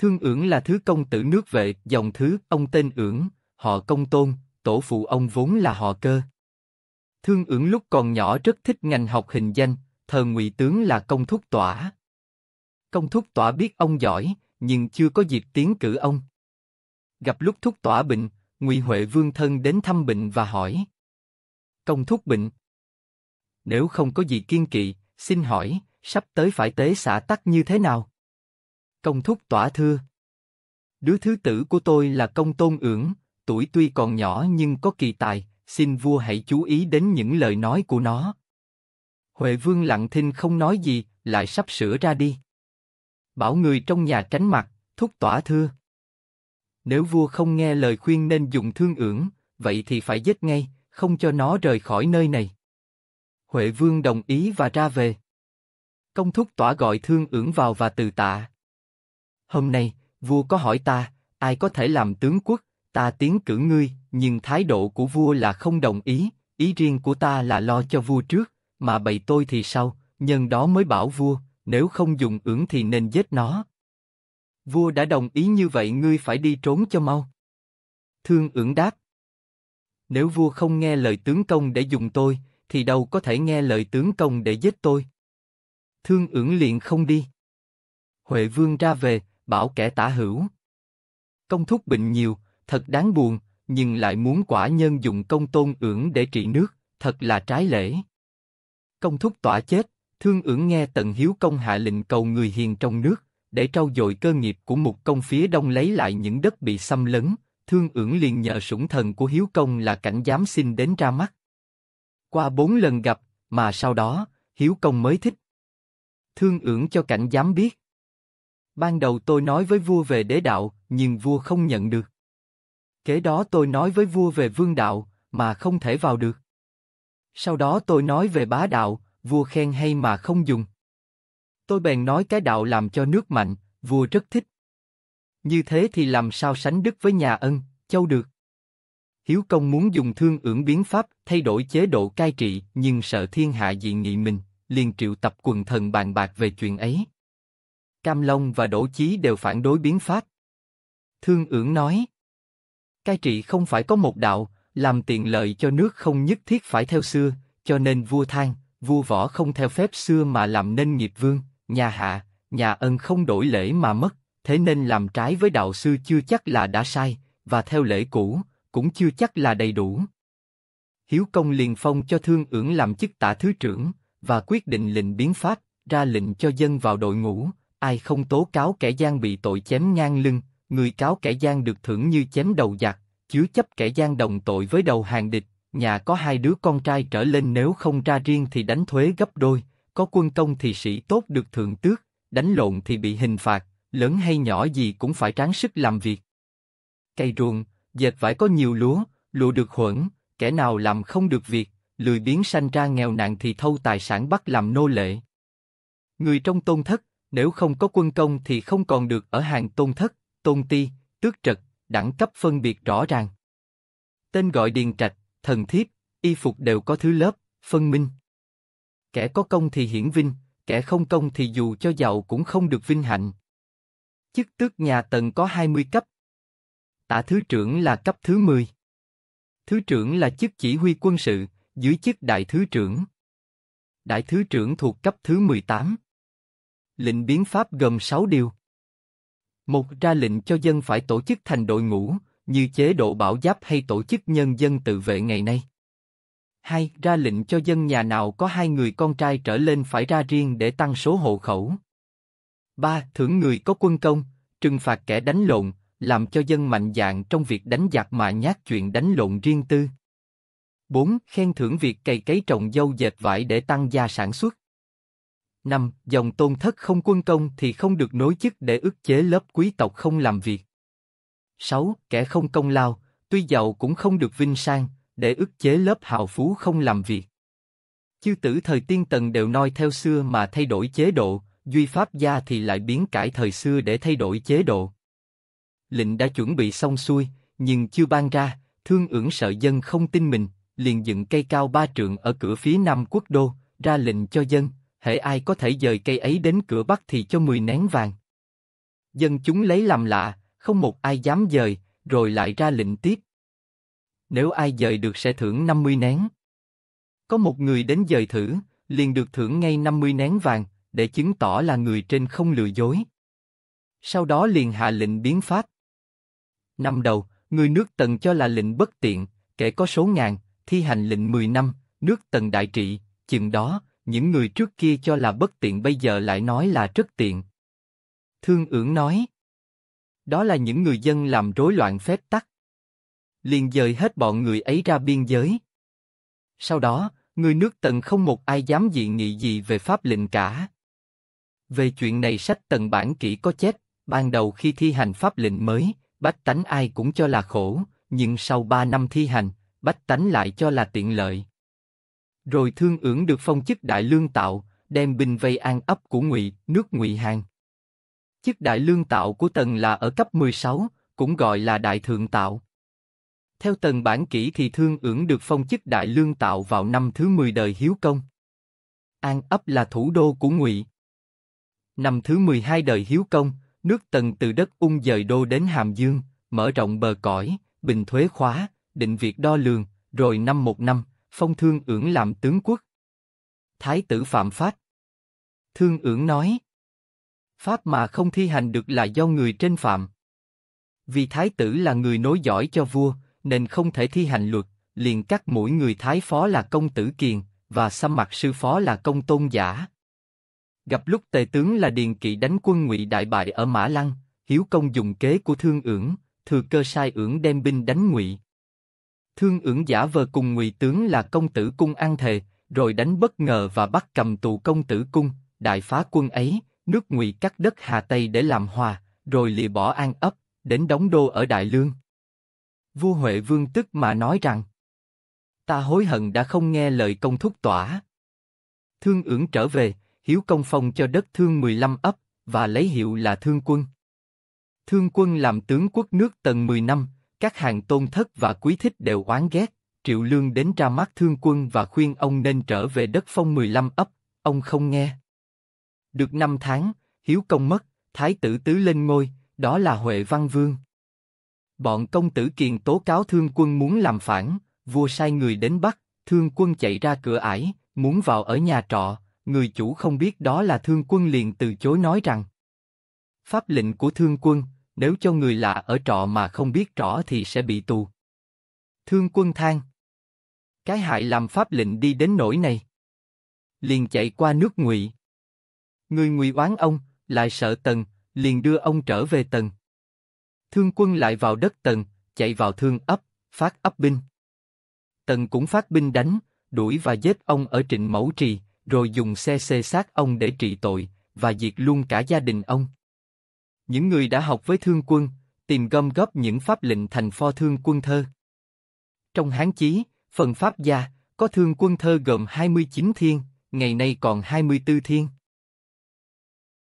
Thương ưỡng là thứ công tử nước vệ, dòng thứ, ông tên ưỡng, họ công tôn, tổ phụ ông vốn là họ cơ. Thương ưỡng lúc còn nhỏ rất thích ngành học hình danh, thờ ngụy tướng là công thúc tỏa. Công thúc tỏa biết ông giỏi, nhưng chưa có dịp tiến cử ông. Gặp lúc thúc tỏa bệnh, Ngụy Huệ Vương thân đến thăm bệnh và hỏi. Công thúc bệnh. Nếu không có gì kiên kỵ, xin hỏi, sắp tới phải tế xã tắc như thế nào? công thúc tỏa thưa. Đứa thứ tử của tôi là công tôn ưỡng, tuổi tuy còn nhỏ nhưng có kỳ tài, xin vua hãy chú ý đến những lời nói của nó. Huệ vương lặng thinh không nói gì, lại sắp sửa ra đi. Bảo người trong nhà tránh mặt, thúc tỏa thưa. Nếu vua không nghe lời khuyên nên dùng thương ưỡng, vậy thì phải giết ngay, không cho nó rời khỏi nơi này. Huệ vương đồng ý và ra về. Công thúc tỏa gọi thương ưỡng vào và từ tạ. Hôm nay, vua có hỏi ta, ai có thể làm tướng quốc, ta tiến cử ngươi, nhưng thái độ của vua là không đồng ý, ý riêng của ta là lo cho vua trước, mà bày tôi thì sau, nhân đó mới bảo vua, nếu không dùng ưỡng thì nên giết nó. Vua đã đồng ý như vậy ngươi phải đi trốn cho mau. Thương ưỡng đáp. Nếu vua không nghe lời tướng công để dùng tôi, thì đâu có thể nghe lời tướng công để giết tôi. Thương ưỡng liền không đi. Huệ vương ra về, bảo kẻ tả hữu. Công thúc bệnh nhiều, thật đáng buồn, nhưng lại muốn quả nhân dùng công tôn ưỡng để trị nước, thật là trái lễ. Công thúc tỏa chết, thương ưỡng nghe tận hiếu công hạ lệnh cầu người hiền trong nước, để trau dội cơ nghiệp của một công phía đông lấy lại những đất bị xâm lấn, thương ưỡng liền nhờ sủng thần của hiếu công là cảnh giám xin đến ra mắt. Qua bốn lần gặp, mà sau đó, hiếu công mới thích. Thương ưỡng cho cảnh giám biết, Ban đầu tôi nói với vua về đế đạo, nhưng vua không nhận được. Kế đó tôi nói với vua về vương đạo, mà không thể vào được. Sau đó tôi nói về bá đạo, vua khen hay mà không dùng. Tôi bèn nói cái đạo làm cho nước mạnh, vua rất thích. Như thế thì làm sao sánh đức với nhà ân, châu được. Hiếu công muốn dùng thương ưỡng biến pháp thay đổi chế độ cai trị nhưng sợ thiên hạ dị nghị mình, liền triệu tập quần thần bàn bạc về chuyện ấy. Cam Long và Đỗ Chí đều phản đối biến pháp. Thương ưởng nói, cai trị không phải có một đạo, làm tiện lợi cho nước không nhất thiết phải theo xưa, cho nên vua than, vua võ không theo phép xưa mà làm nên nghiệp vương, nhà hạ, nhà ân không đổi lễ mà mất, thế nên làm trái với đạo sư chưa chắc là đã sai, và theo lễ cũ, cũng chưa chắc là đầy đủ. Hiếu công liền phong cho thương ưởng làm chức tả thứ trưởng, và quyết định lệnh biến pháp, ra lệnh cho dân vào đội ngũ, ai không tố cáo kẻ gian bị tội chém ngang lưng, người cáo kẻ gian được thưởng như chém đầu giặc, chứa chấp kẻ gian đồng tội với đầu hàng địch, nhà có hai đứa con trai trở lên nếu không ra riêng thì đánh thuế gấp đôi, có quân công thì sĩ tốt được thượng tước, đánh lộn thì bị hình phạt, lớn hay nhỏ gì cũng phải tráng sức làm việc. Cây ruộng, dệt vải có nhiều lúa, lụa được hưởng, kẻ nào làm không được việc, lười biến sanh ra nghèo nạn thì thâu tài sản bắt làm nô lệ. Người trong tôn thất, nếu không có quân công thì không còn được ở hàng tôn thất, tôn ti, tước trật, đẳng cấp phân biệt rõ ràng. Tên gọi điền trạch, thần thiếp, y phục đều có thứ lớp, phân minh. Kẻ có công thì hiển vinh, kẻ không công thì dù cho giàu cũng không được vinh hạnh. Chức tước nhà tần có 20 cấp. Tả thứ trưởng là cấp thứ 10. Thứ trưởng là chức chỉ huy quân sự, dưới chức đại thứ trưởng. Đại thứ trưởng thuộc cấp thứ 18. Lệnh biến pháp gồm 6 điều. Một ra lệnh cho dân phải tổ chức thành đội ngũ, như chế độ bảo giáp hay tổ chức nhân dân tự vệ ngày nay. hai Ra lệnh cho dân nhà nào có hai người con trai trở lên phải ra riêng để tăng số hộ khẩu. ba Thưởng người có quân công, trừng phạt kẻ đánh lộn, làm cho dân mạnh dạn trong việc đánh giặc mà nhát chuyện đánh lộn riêng tư. 4. Khen thưởng việc cày cấy trồng dâu dệt vải để tăng gia sản xuất. Năm, dòng tôn thất không quân công thì không được nối chức để ức chế lớp quý tộc không làm việc. 6. Kẻ không công lao, tuy giàu cũng không được vinh sang, để ức chế lớp hào phú không làm việc. Chư tử thời tiên tần đều noi theo xưa mà thay đổi chế độ, duy pháp gia thì lại biến cải thời xưa để thay đổi chế độ. Lệnh đã chuẩn bị xong xuôi, nhưng chưa ban ra, thương ưởng sợ dân không tin mình, liền dựng cây cao ba trượng ở cửa phía nam quốc đô, ra lệnh cho dân, hễ ai có thể dời cây ấy đến cửa bắc thì cho mười nén vàng. Dân chúng lấy làm lạ, không một ai dám dời, rồi lại ra lệnh tiếp. Nếu ai dời được sẽ thưởng 50 nén. Có một người đến dời thử, liền được thưởng ngay 50 nén vàng, để chứng tỏ là người trên không lừa dối. Sau đó liền hạ lệnh biến pháp Năm đầu, người nước tần cho là lệnh bất tiện, kể có số ngàn, thi hành lệnh 10 năm, nước tần đại trị, chừng đó, những người trước kia cho là bất tiện bây giờ lại nói là rất tiện. Thương ưỡng nói, đó là những người dân làm rối loạn phép tắc. Liền dời hết bọn người ấy ra biên giới. Sau đó, người nước tần không một ai dám dị nghị gì về pháp lệnh cả. Về chuyện này sách tần bản kỹ có chép, ban đầu khi thi hành pháp lệnh mới, bách tánh ai cũng cho là khổ, nhưng sau ba năm thi hành, bách tánh lại cho là tiện lợi rồi thương ưởng được phong chức đại lương tạo, đem binh vây an ấp của ngụy, nước ngụy hàng. Chức đại lương tạo của tần là ở cấp 16, cũng gọi là đại thượng tạo. Theo tần bản kỷ thì thương ưởng được phong chức đại lương tạo vào năm thứ 10 đời Hiếu Công. An ấp là thủ đô của ngụy. Năm thứ 12 đời Hiếu Công, nước tần từ đất ung dời đô đến Hàm Dương, mở rộng bờ cõi, bình thuế khóa, định việc đo lường, rồi năm một năm, phong thương ưỡng làm tướng quốc. Thái tử phạm pháp. Thương ưỡng nói. Pháp mà không thi hành được là do người trên phạm. Vì thái tử là người nối giỏi cho vua, nên không thể thi hành luật, liền cắt mũi người thái phó là công tử kiền, và xăm mặt sư phó là công tôn giả. Gặp lúc tề tướng là Điền Kỵ đánh quân ngụy đại bại ở Mã Lăng, Hiếu Công dùng kế của thương ưỡng, thừa cơ sai ưỡng đem binh đánh ngụy. Thương ưỡng giả vờ cùng ngụy tướng là công tử cung An thề, rồi đánh bất ngờ và bắt cầm tù công tử cung, đại phá quân ấy, nước ngụy cắt đất Hà Tây để làm hòa, rồi lìa bỏ an ấp, đến đóng đô ở Đại Lương. Vua Huệ Vương tức mà nói rằng, ta hối hận đã không nghe lời công thúc tỏa. Thương ưỡng trở về, hiếu công phong cho đất thương 15 ấp, và lấy hiệu là thương quân. Thương quân làm tướng quốc nước tần 10 năm, các hàng tôn thất và quý thích đều oán ghét. Triệu Lương đến ra mắt thương quân và khuyên ông nên trở về đất phong 15 ấp, ông không nghe. Được năm tháng, Hiếu Công mất, Thái tử Tứ lên ngôi, đó là Huệ Văn Vương. Bọn công tử Kiền tố cáo thương quân muốn làm phản, vua sai người đến bắt, thương quân chạy ra cửa ải, muốn vào ở nhà trọ, người chủ không biết đó là thương quân liền từ chối nói rằng Pháp lệnh của thương quân, nếu cho người lạ ở trọ mà không biết rõ thì sẽ bị tù. Thương quân than. Cái hại làm pháp lệnh đi đến nỗi này. Liền chạy qua nước ngụy. Người ngụy oán ông, lại sợ tần, liền đưa ông trở về tần. Thương quân lại vào đất tần, chạy vào thương ấp, phát ấp binh. Tần cũng phát binh đánh, đuổi và giết ông ở trịnh mẫu trì, rồi dùng xe xê xác ông để trị tội, và diệt luôn cả gia đình ông. Những người đã học với thương quân, tìm gom góp những pháp lệnh thành pho thương quân thơ. Trong Hán Chí, phần Pháp gia, có thương quân thơ gồm 29 thiên, ngày nay còn 24 thiên.